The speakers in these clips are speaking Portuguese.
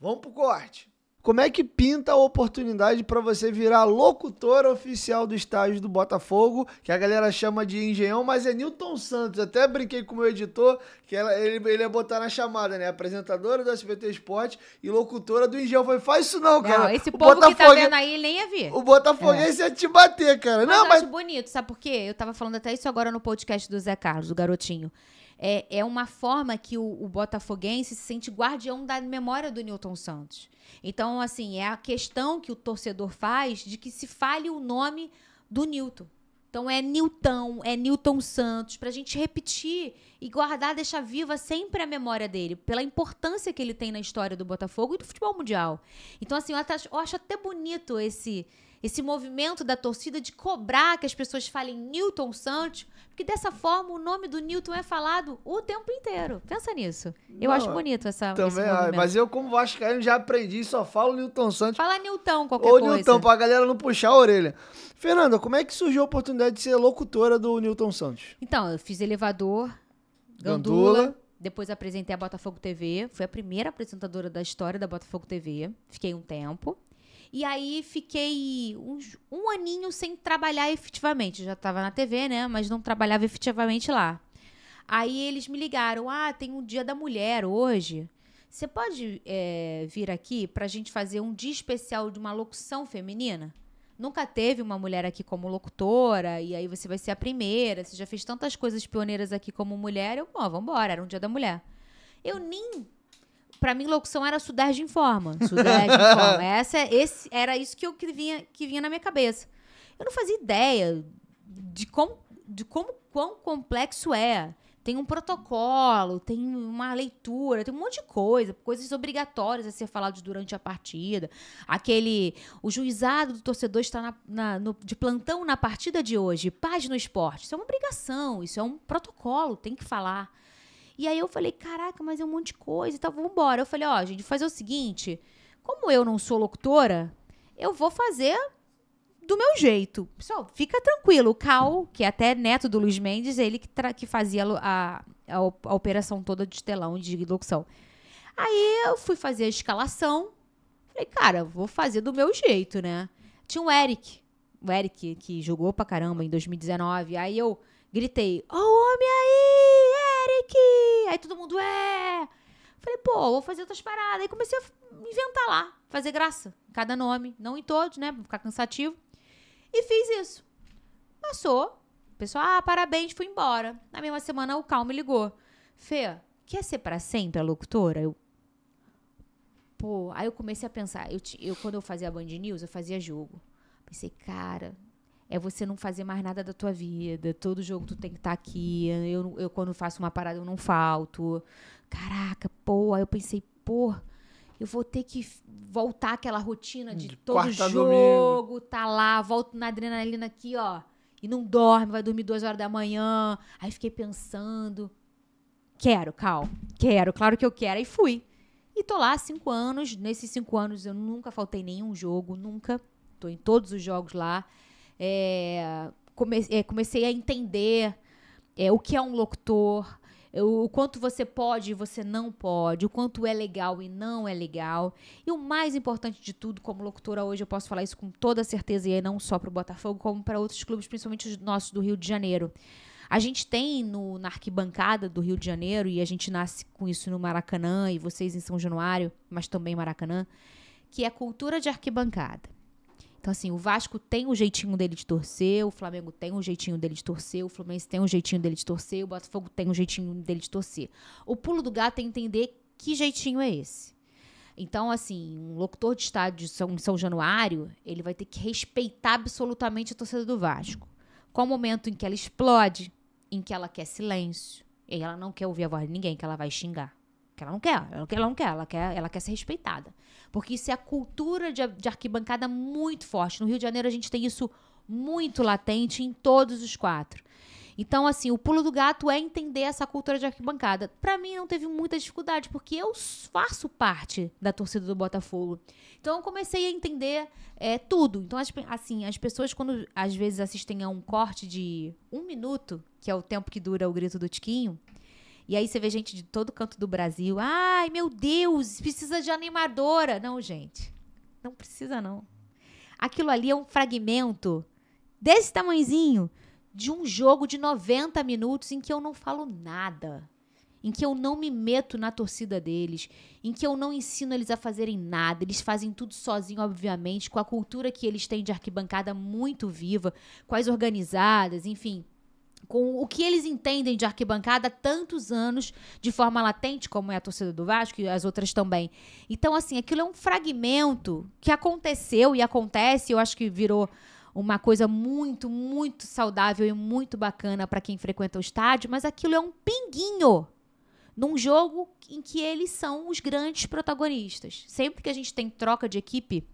Vamos pro corte. Como é que pinta a oportunidade para você virar locutor oficial do estádio do Botafogo, que a galera chama de Engenhão, mas é Newton Santos. Até brinquei com o meu editor que ela, ele, ele ia botar na chamada, né? Apresentadora do SBT Esporte e locutora do Engenhão. Falei, faz isso não, cara. Não, esse o povo Botafogo... que tá vendo aí nem ia vir. O Botafoguense é. ia te bater, cara. Mas não, eu mas... acho bonito, sabe por quê? Eu tava falando até isso agora no podcast do Zé Carlos, do Garotinho é, é uma forma que o, o botafoguense se sente guardião da memória do Newton Santos. Então, assim, é a questão que o torcedor faz de que se fale o nome do Newton. Então é Newton, é Newton Santos, para a gente repetir e guardar, deixar viva sempre a memória dele, pela importância que ele tem na história do Botafogo e do futebol mundial. Então, assim, eu acho, eu acho até bonito esse esse movimento da torcida de cobrar que as pessoas falem Newton Santos, porque dessa forma o nome do Newton é falado o tempo inteiro. Pensa nisso. Eu Não, acho bonito essa Também, é, mas eu como vascaíno já aprendi, só falo Newton Santos. Fala Newton qualquer Ou coisa. Ou Newton pra galera não puxar a orelha. Fernanda, como é que surgiu a oportunidade de ser locutora do Newton Santos? Então, eu fiz elevador, gandula. gandula. Depois apresentei a Botafogo TV. Fui a primeira apresentadora da história da Botafogo TV. Fiquei um tempo. E aí fiquei um aninho sem trabalhar efetivamente. já estava na TV, né? Mas não trabalhava efetivamente lá. Aí eles me ligaram: ah, tem um dia da mulher hoje. Você pode é, vir aqui para a gente fazer um dia especial de uma locução feminina? Nunca teve uma mulher aqui como locutora, e aí você vai ser a primeira. Você já fez tantas coisas pioneiras aqui como mulher. Eu, bom, vambora, era um dia da mulher. Eu nem para mim, locução era Sudeste informa. Sudeste informa. Essa, é, esse, era isso que, eu, que, vinha, que vinha na minha cabeça. Eu não fazia ideia de como, de como quão complexo é. Tem um protocolo, tem uma leitura, tem um monte de coisa, coisas obrigatórias a ser faladas durante a partida. Aquele. O juizado do torcedor está na, na, no, de plantão na partida de hoje. Paz no esporte. Isso é uma obrigação, isso é um protocolo, tem que falar. E aí eu falei, caraca, mas é um monte de coisa e tal, vamos embora. Eu falei, ó, oh, gente, fazer o seguinte, como eu não sou locutora, eu vou fazer do meu jeito. Pessoal, fica tranquilo. O Cal, que é até neto do Luiz Mendes, ele que, que fazia a, a, a operação toda de telão de locução. Aí eu fui fazer a escalação. Falei, cara, vou fazer do meu jeito, né? Tinha o Eric, o Eric que jogou pra caramba em 2019. Aí eu gritei: Ó, oh, homem aí! todo mundo, é! Falei, pô, vou fazer outras paradas. Aí comecei a inventar lá, fazer graça, cada nome. Não em todos, né? Pra ficar cansativo. E fiz isso. Passou. O pessoal, ah, parabéns, fui embora. Na mesma semana, o Cal me ligou. Fê, quer ser para sempre a locutora? Eu, pô, aí eu comecei a pensar. Eu, eu, quando eu fazia a Band News, eu fazia jogo. Pensei, cara, é você não fazer mais nada da tua vida. Todo jogo tu tem que estar tá aqui. Eu, eu, quando faço uma parada, eu não falto. Caraca, pô. Aí eu pensei, pô, eu vou ter que voltar àquela rotina de, de todo jogo, tá lá, volto na adrenalina aqui, ó. E não dorme, vai dormir duas horas da manhã. Aí fiquei pensando. Quero, Cal. Quero, claro que eu quero. Aí fui. E tô lá há cinco anos. Nesses cinco anos eu nunca faltei nenhum jogo, nunca. Tô em todos os jogos lá é, come, é, comecei a entender é, o que é um locutor, é, o quanto você pode e você não pode, o quanto é legal e não é legal. E o mais importante de tudo, como locutora hoje, eu posso falar isso com toda certeza, e não só para o Botafogo, como para outros clubes, principalmente os nossos do Rio de Janeiro. A gente tem no, na arquibancada do Rio de Janeiro, e a gente nasce com isso no Maracanã, e vocês em São Januário, mas também Maracanã, que é a cultura de arquibancada. Então, assim, o Vasco tem um jeitinho dele de torcer, o Flamengo tem um jeitinho dele de torcer, o Fluminense tem um jeitinho dele de torcer, o Botafogo tem um jeitinho dele de torcer. O pulo do gato é entender que jeitinho é esse. Então, assim, um locutor de estádio em São Januário, ele vai ter que respeitar absolutamente a torcida do Vasco. Qual o momento em que ela explode, em que ela quer silêncio, e ela não quer ouvir a voz de ninguém, que ela vai xingar ela não quer, ela não quer, ela não quer, ela quer, ela quer ser respeitada. Porque isso é a cultura de, de arquibancada muito forte. No Rio de Janeiro a gente tem isso muito latente em todos os quatro. Então, assim, o pulo do gato é entender essa cultura de arquibancada. Para mim, não teve muita dificuldade, porque eu faço parte da torcida do Botafogo. Então, eu comecei a entender é, tudo. Então, assim, as pessoas, quando às vezes assistem a um corte de um minuto, que é o tempo que dura o grito do Tiquinho, e aí você vê gente de todo canto do Brasil. Ai, meu Deus, precisa de animadora. Não, gente. Não precisa, não. Aquilo ali é um fragmento desse tamanhozinho de um jogo de 90 minutos em que eu não falo nada, em que eu não me meto na torcida deles, em que eu não ensino eles a fazerem nada, eles fazem tudo sozinho, obviamente, com a cultura que eles têm de arquibancada muito viva, com as organizadas, enfim com o que eles entendem de arquibancada há tantos anos, de forma latente, como é a torcida do Vasco e as outras também. Então, assim, aquilo é um fragmento que aconteceu e acontece, eu acho que virou uma coisa muito, muito saudável e muito bacana para quem frequenta o estádio, mas aquilo é um pinguinho num jogo em que eles são os grandes protagonistas. Sempre que a gente tem troca de equipe,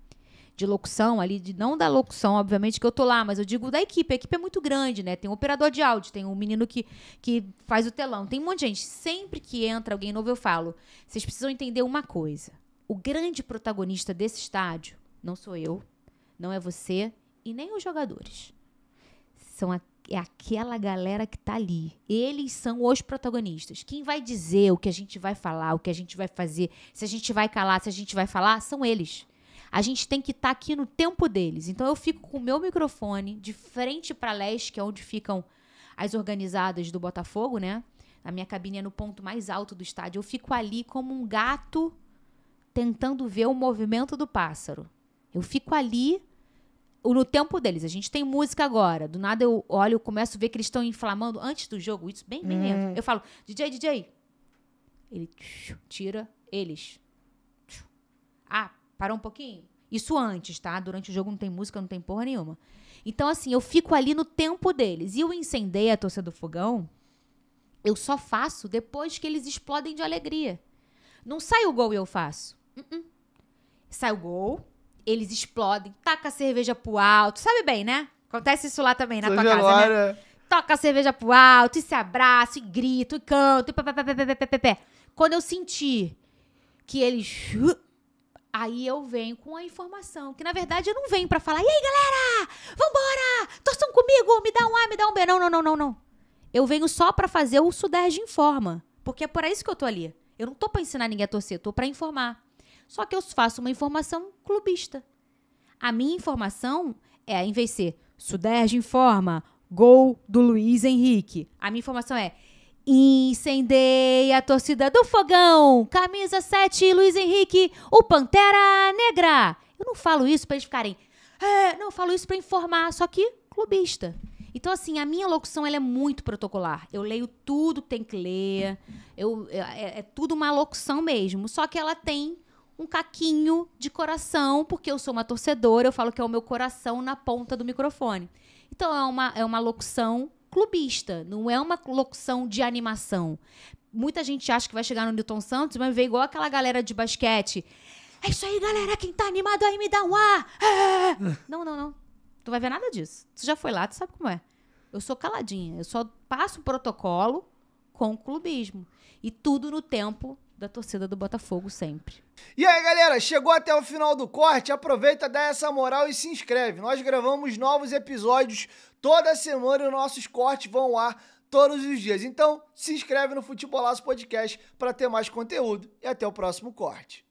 de locução ali, de, não da locução, obviamente, que eu tô lá, mas eu digo da equipe. A equipe é muito grande, né? Tem um operador de áudio, tem um menino que, que faz o telão, tem um monte de gente. Sempre que entra alguém novo, eu falo: vocês precisam entender uma coisa. O grande protagonista desse estádio não sou eu, não é você e nem os jogadores. São a, é aquela galera que tá ali. Eles são os protagonistas. Quem vai dizer o que a gente vai falar, o que a gente vai fazer, se a gente vai calar, se a gente vai falar, são eles. A gente tem que estar tá aqui no tempo deles. Então eu fico com o meu microfone de frente para leste, que é onde ficam as organizadas do Botafogo, né? A minha cabine é no ponto mais alto do estádio. Eu fico ali como um gato tentando ver o movimento do pássaro. Eu fico ali no tempo deles. A gente tem música agora. Do nada eu olho, eu começo a ver que eles estão inflamando antes do jogo. Isso bem, bem hum. Eu falo, DJ, DJ. Ele tira eles. Ah, Parou um pouquinho? Isso antes, tá? Durante o jogo não tem música, não tem porra nenhuma. Então, assim, eu fico ali no tempo deles. E o incendeia a torcida do fogão, eu só faço depois que eles explodem de alegria. Não sai o gol e eu faço. Uh -uh. Sai o gol, eles explodem, taca a cerveja pro alto. Sabe bem, né? Acontece isso lá também na Sou tua casa, né? Toca a cerveja pro alto, e se abraça, e grita, e canta, e Quando eu senti que eles uh, Aí eu venho com a informação, que na verdade eu não venho para falar, e aí galera, vambora, torçam comigo, me dá um A, me dá um B. Não, não, não, não, não. Eu venho só para fazer o Suderge Informa, porque é por isso que eu tô ali. Eu não tô para ensinar ninguém a torcer, eu tô para informar. Só que eu faço uma informação clubista. A minha informação é, em vez de ser Suderge Informa, gol do Luiz Henrique, a minha informação é Incendeia a torcida do fogão. Camisa 7, Luiz Henrique, o Pantera Negra. Eu não falo isso para eles ficarem. É, não, eu falo isso para informar, só que clubista. Então, assim, a minha locução ela é muito protocolar. Eu leio tudo que tem que ler. Eu, é, é, é tudo uma locução mesmo. Só que ela tem um caquinho de coração, porque eu sou uma torcedora, eu falo que é o meu coração na ponta do microfone. Então, é uma, é uma locução clubista, não é uma locução de animação. Muita gente acha que vai chegar no Newton Santos, mas ver igual aquela galera de basquete. É isso aí, galera, quem tá animado aí me dá um ar. É. Não, não, não. Tu vai ver nada disso. Tu já foi lá, tu sabe como é. Eu sou caladinha, eu só passo o protocolo com o clubismo. E tudo no tempo da torcida do Botafogo sempre. E aí, galera, chegou até o final do corte, aproveita, dá essa moral e se inscreve. Nós gravamos novos episódios toda semana e nossos cortes vão ao ar todos os dias. Então, se inscreve no Futebolaço Podcast para ter mais conteúdo e até o próximo corte.